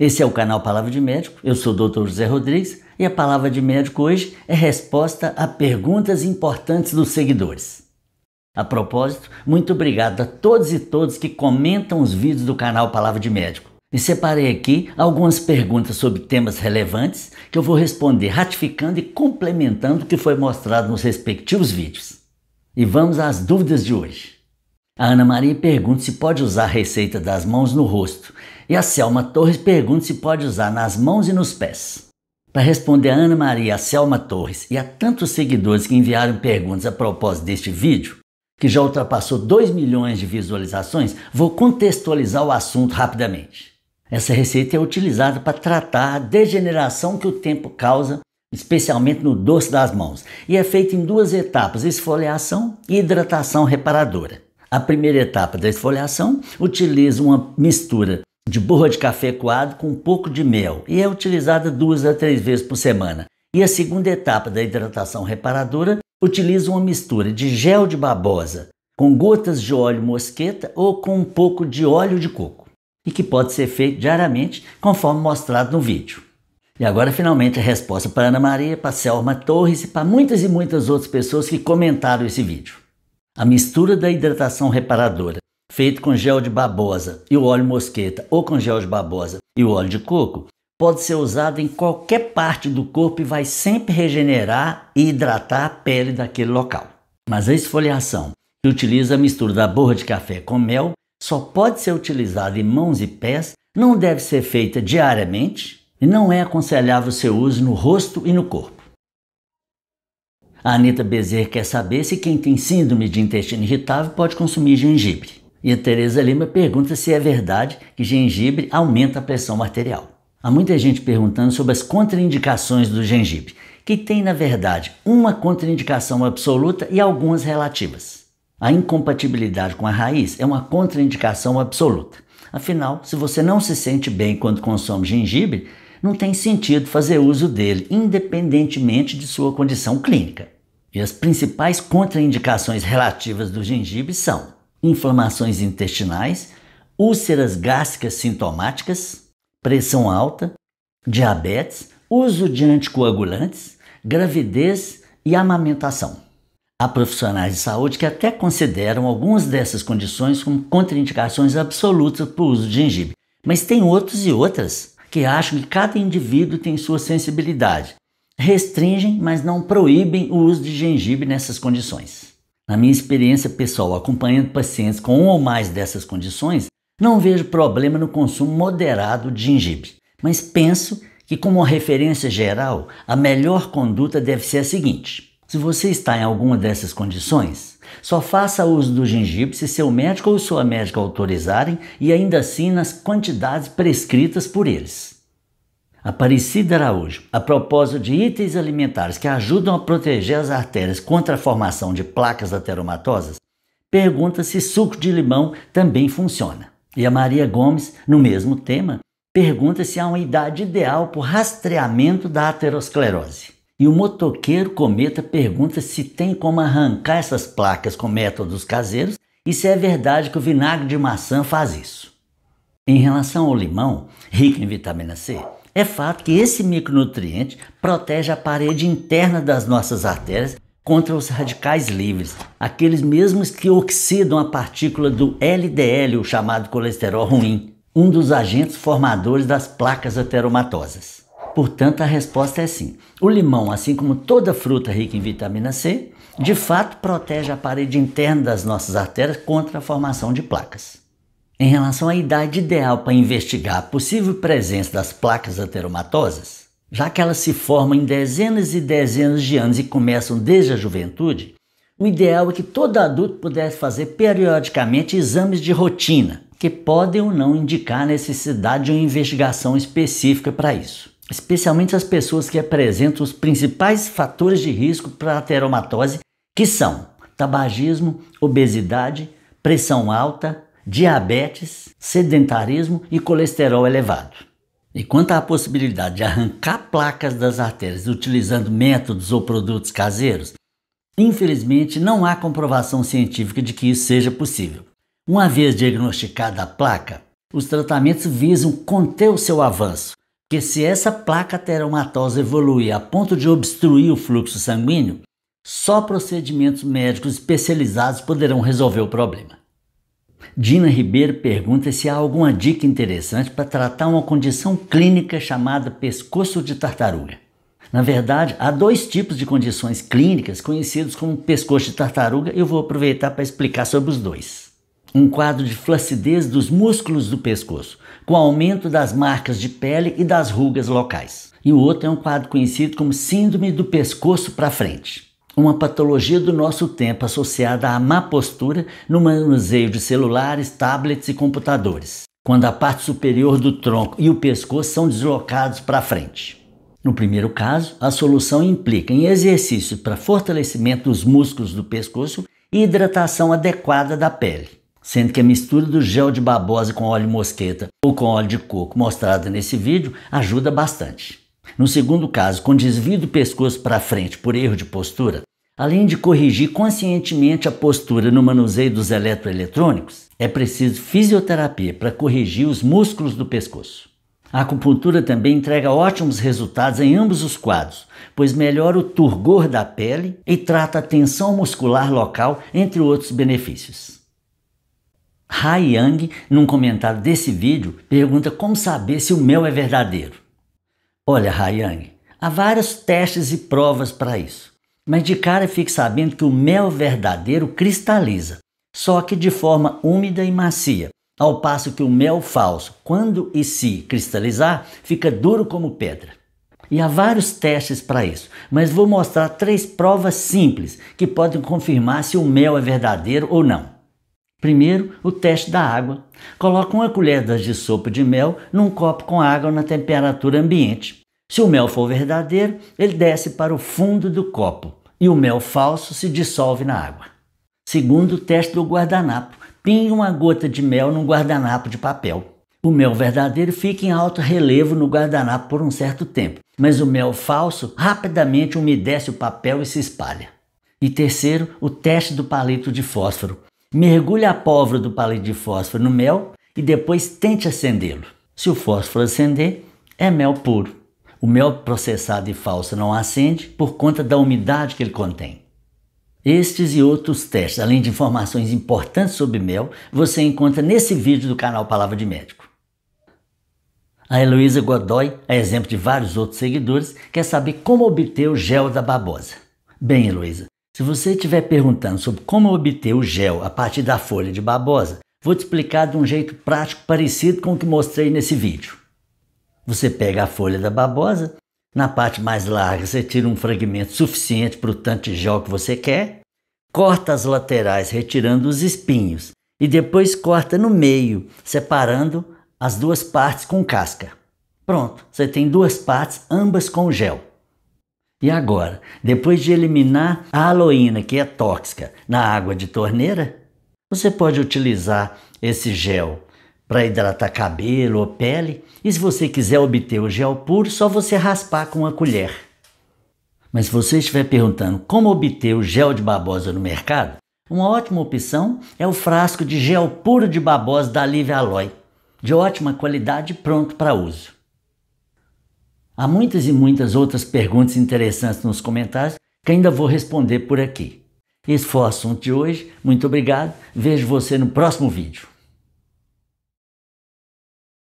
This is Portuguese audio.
Esse é o canal Palavra de Médico, eu sou o Dr. José Rodrigues e a Palavra de Médico hoje é resposta a perguntas importantes dos seguidores. A propósito, muito obrigado a todos e todas que comentam os vídeos do canal Palavra de Médico. E separei aqui algumas perguntas sobre temas relevantes que eu vou responder ratificando e complementando o que foi mostrado nos respectivos vídeos. E vamos às dúvidas de hoje. A Ana Maria pergunta se pode usar a receita das mãos no rosto. E a Selma Torres pergunta se pode usar nas mãos e nos pés. Para responder a Ana Maria, a Selma Torres e a tantos seguidores que enviaram perguntas a propósito deste vídeo, que já ultrapassou 2 milhões de visualizações, vou contextualizar o assunto rapidamente. Essa receita é utilizada para tratar a degeneração que o tempo causa, especialmente no dorso das mãos, e é feita em duas etapas: esfoliação e hidratação reparadora. A primeira etapa da esfoliação utiliza uma mistura de borra de café coado com um pouco de mel e é utilizada duas a três vezes por semana. E a segunda etapa da hidratação reparadora utiliza uma mistura de gel de babosa com gotas de óleo mosqueta ou com um pouco de óleo de coco e que pode ser feito diariamente, conforme mostrado no vídeo. E agora, finalmente, a resposta para Ana Maria, para Selma Torres e para muitas e muitas outras pessoas que comentaram esse vídeo. A mistura da hidratação reparadora, feita com gel de babosa e o óleo mosqueta ou com gel de babosa e o óleo de coco, pode ser usada em qualquer parte do corpo e vai sempre regenerar e hidratar a pele daquele local. Mas a esfoliação, que utiliza a mistura da borra de café com mel, só pode ser utilizada em mãos e pés, não deve ser feita diariamente e não é aconselhável seu uso no rosto e no corpo. A Anitta Bezerra quer saber se quem tem síndrome de intestino irritável pode consumir gengibre. E a Tereza Lima pergunta se é verdade que gengibre aumenta a pressão arterial. Há muita gente perguntando sobre as contraindicações do gengibre, que tem, na verdade, uma contraindicação absoluta e algumas relativas. A incompatibilidade com a raiz é uma contraindicação absoluta. Afinal, se você não se sente bem quando consome gengibre, não tem sentido fazer uso dele, independentemente de sua condição clínica. E as principais contraindicações relativas do gengibre são inflamações intestinais, úlceras gástricas sintomáticas, pressão alta, diabetes, uso de anticoagulantes, gravidez e amamentação. Há profissionais de saúde que até consideram algumas dessas condições como contraindicações absolutas para o uso de gengibre, mas tem outros e outras que acham que cada indivíduo tem sua sensibilidade. Restringem, mas não proíbem o uso de gengibre nessas condições. Na minha experiência pessoal, acompanhando pacientes com uma ou mais dessas condições, não vejo problema no consumo moderado de gengibre, mas penso que, como referência geral, a melhor conduta deve ser a seguinte: se você está em alguma dessas condições, só faça uso do gengibre se seu médico ou sua médica autorizarem e ainda assim nas quantidades prescritas por eles. Aparecida Araújo, a propósito de itens alimentares que ajudam a proteger as artérias contra a formação de placas ateromatosas, pergunta se suco de limão também funciona. E a Maria Gomes, no mesmo tema, pergunta se há uma idade ideal para o rastreamento da aterosclerose. E o motoqueiro cometa pergunta se tem como arrancar essas placas com métodos caseiros e se é verdade que o vinagre de maçã faz isso. Em relação ao limão, rico em vitamina C, é fato que esse micronutriente protege a parede interna das nossas artérias contra os radicais livres, aqueles mesmos que oxidam a partícula do LDL, o chamado colesterol ruim, um dos agentes formadores das placas ateromatosas. Portanto, a resposta é sim. O limão, assim como toda fruta rica em vitamina C, de fato protege a parede interna das nossas artérias contra a formação de placas. Em relação à idade ideal para investigar a possível presença das placas ateromatosas, já que elas se formam em dezenas e dezenas de anos e começam desde a juventude, o ideal é que todo adulto pudesse fazer periodicamente exames de rotina, que podem ou não indicar a necessidade de uma investigação específica para isso especialmente as pessoas que apresentam os principais fatores de risco para ateromatose, que são tabagismo, obesidade, pressão alta, diabetes, sedentarismo e colesterol elevado. E quanto à possibilidade de arrancar placas das artérias utilizando métodos ou produtos caseiros, infelizmente não há comprovação científica de que isso seja possível. Uma vez diagnosticada a placa, os tratamentos visam conter o seu avanço, que se essa placa teromatosa evoluir a ponto de obstruir o fluxo sanguíneo, só procedimentos médicos especializados poderão resolver o problema. Dina Ribeiro pergunta se há alguma dica interessante para tratar uma condição clínica chamada pescoço de tartaruga. Na verdade, há dois tipos de condições clínicas conhecidos como pescoço de tartaruga e eu vou aproveitar para explicar sobre os dois um quadro de flacidez dos músculos do pescoço, com aumento das marcas de pele e das rugas locais. E o outro é um quadro conhecido como síndrome do pescoço para frente, uma patologia do nosso tempo associada à má postura no manuseio de celulares, tablets e computadores, quando a parte superior do tronco e o pescoço são deslocados para frente. No primeiro caso, a solução implica em exercício para fortalecimento dos músculos do pescoço e hidratação adequada da pele sendo que a mistura do gel de babosa com óleo mosqueta ou com óleo de coco mostrada nesse vídeo ajuda bastante. No segundo caso, com desvio do pescoço para frente por erro de postura, além de corrigir conscientemente a postura no manuseio dos eletroeletrônicos, é preciso fisioterapia para corrigir os músculos do pescoço. A acupuntura também entrega ótimos resultados em ambos os quadros, pois melhora o turgor da pele e trata a tensão muscular local, entre outros benefícios. Haiyang, num comentário desse vídeo, pergunta como saber se o meu é verdadeiro. Olha, Haiyang, há vários testes e provas para isso. Mas de cara fique sabendo que o mel verdadeiro cristaliza, só que de forma úmida e macia, ao passo que o mel falso, quando e se cristalizar, fica duro como pedra. E há vários testes para isso, mas vou mostrar três provas simples que podem confirmar se o mel é verdadeiro ou não. Primeiro, o teste da água. Coloca uma colher de sopa de mel num copo com água na temperatura ambiente. Se o mel for verdadeiro, ele desce para o fundo do copo e o mel falso se dissolve na água. Segundo, o teste do guardanapo. Pinhe uma gota de mel num guardanapo de papel. O mel verdadeiro fica em alto relevo no guardanapo por um certo tempo, mas o mel falso rapidamente umedece o papel e se espalha. E terceiro, o teste do palito de fósforo. Mergulhe a pólvora do palito de fósforo no mel e depois tente acendê-lo. Se o fósforo acender, é mel puro. O mel processado e falso não acende por conta da umidade que ele contém. Estes e outros testes, além de informações importantes sobre mel, você encontra nesse vídeo do canal Palavra de Médico. A Heloísa Godoy, a é exemplo de vários outros seguidores, quer saber como obter o gel da babosa. Bem, Heloísa, se você estiver perguntando sobre como obter o gel a partir da folha de babosa, vou te explicar de um jeito prático parecido com o que mostrei nesse vídeo. Você pega a folha da babosa, na parte mais larga você tira um fragmento suficiente para o tanto de gel que você quer, corta as laterais retirando os espinhos e depois corta no meio, separando as duas partes com casca. Pronto, você tem duas partes, ambas com gel. E agora, depois de eliminar a aloína, que é tóxica, na água de torneira, você pode utilizar esse gel para hidratar cabelo ou pele. E se você quiser obter o gel puro, só você raspar com uma colher. Mas se você estiver perguntando como obter o gel de babosa no mercado, uma ótima opção é o frasco de gel puro de babosa da Live Alloy, de ótima qualidade e pronto para uso. Há muitas e muitas outras perguntas interessantes nos comentários que ainda vou responder por aqui. Esse foi o assunto de hoje. Muito obrigado. Vejo você no próximo vídeo.